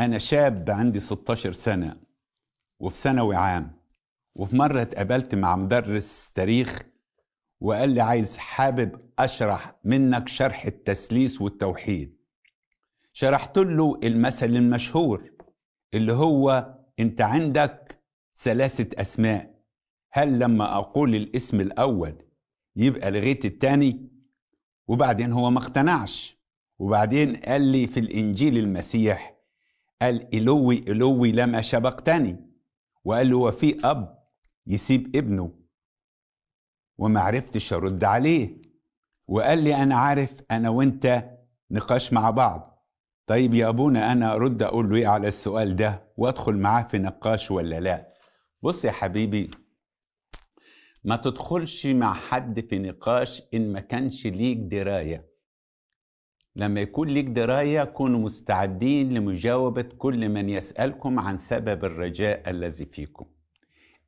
أنا شاب عندي 16 سنة وفي ثانوي عام وفي مرة اتقابلت مع مدرس تاريخ وقال لي عايز حابب أشرح منك شرح التثليث والتوحيد شرحت له المثل المشهور اللي هو أنت عندك ثلاثة أسماء هل لما أقول الاسم الأول يبقى لغيت التاني وبعدين هو ما اقتنعش وبعدين قال لي في الإنجيل المسيح قال إلوي إلوي لما شبقتني وقال له وفي أب يسيب ابنه وما عرفتش أرد عليه وقال لي أنا عارف أنا وأنت نقاش مع بعض طيب يا أبونا أنا أرد أقول له إيه على السؤال ده وأدخل معاه في نقاش ولا لا بص يا حبيبي ما تدخلش مع حد في نقاش إن ما كانش ليك دراية لما يكون ليك دراية كونوا مستعدين لمجاوبة كل من يسألكم عن سبب الرجاء الذي فيكم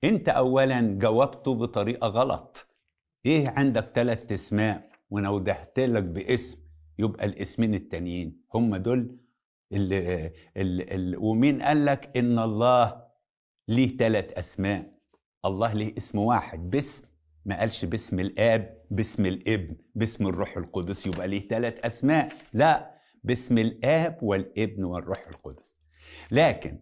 انت اولا جاوبته بطريقة غلط ايه عندك ثلاث اسماء وانا وضحت لك باسم يبقى الاسمين التانيين هم دول اللي ومين قال لك ان الله ليه ثلاث اسماء الله ليه اسم واحد باسم ما قالش باسم الاب باسم الابن باسم الروح القدس يبقى ليه ثلاث اسماء لا باسم الاب والابن والروح القدس لكن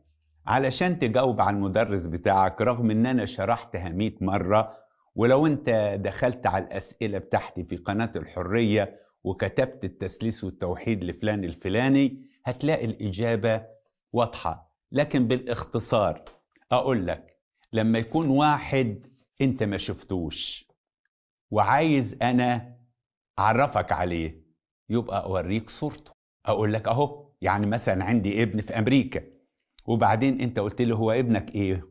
علشان تجاوب على المدرس بتاعك رغم ان انا شرحتها 100 مره ولو انت دخلت على الاسئله بتاعتي في قناه الحريه وكتبت التسليس والتوحيد لفلان الفلاني هتلاقي الاجابه واضحه لكن بالاختصار اقول لك لما يكون واحد انت ما شفتوش وعايز انا اعرفك عليه يبقى اوريك صورته اقول لك اهو يعني مثلا عندي ابن في امريكا وبعدين انت قلت لي هو ابنك ايه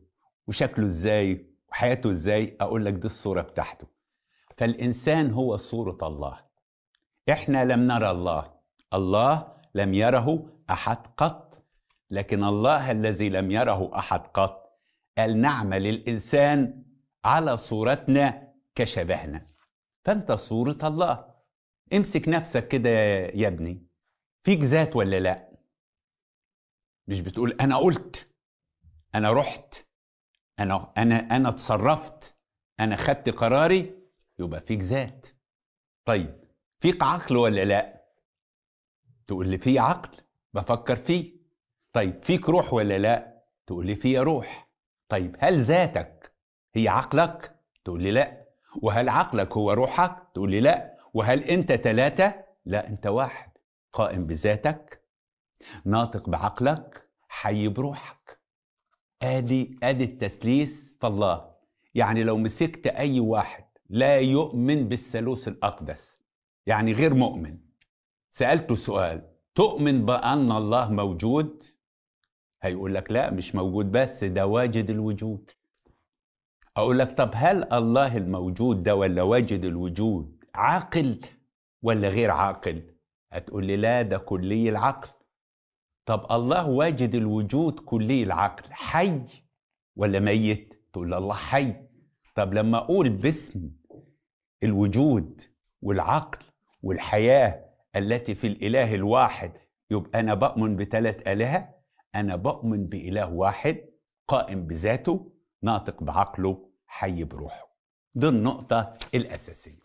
وشكله ازاي وحياته ازاي اقول لك دي الصوره بتاعته فالانسان هو صوره الله احنا لم نرى الله الله لم يره احد قط لكن الله الذي لم يره احد قط قال نعمل الانسان على صورتنا كشبهنا فانت صورة الله امسك نفسك كده يا ابني فيك ذات ولا لا مش بتقول انا قلت انا رحت انا انا انا اتصرفت انا خدت قراري يبقى فيك ذات طيب فيك عقل ولا لا تقول لي في عقل بفكر فيه طيب فيك روح ولا لا تقول لي فيه روح طيب هل ذاتك هي عقلك تقول لي لا وهل عقلك هو روحك تقول لي لا وهل انت ثلاثه لا انت واحد قائم بذاتك ناطق بعقلك حي بروحك ادي ادي التثليث فالله يعني لو مسكت اي واحد لا يؤمن بالثالوث الاقدس يعني غير مؤمن سالته سؤال تؤمن بان الله موجود هيقول لك لا مش موجود بس ده واجد الوجود اقول لك طب هل الله الموجود ده ولا واجد الوجود عاقل ولا غير عاقل هتقول لي لا ده كلي العقل طب الله واجد الوجود كلي العقل حي ولا ميت تقول لي الله حي طب لما اقول باسم الوجود والعقل والحياه التي في الاله الواحد يبقى انا بؤمن بثلاث الهه انا بؤمن باله واحد قائم بذاته ناطق بعقله حي بروحه دي النقطة الأساسية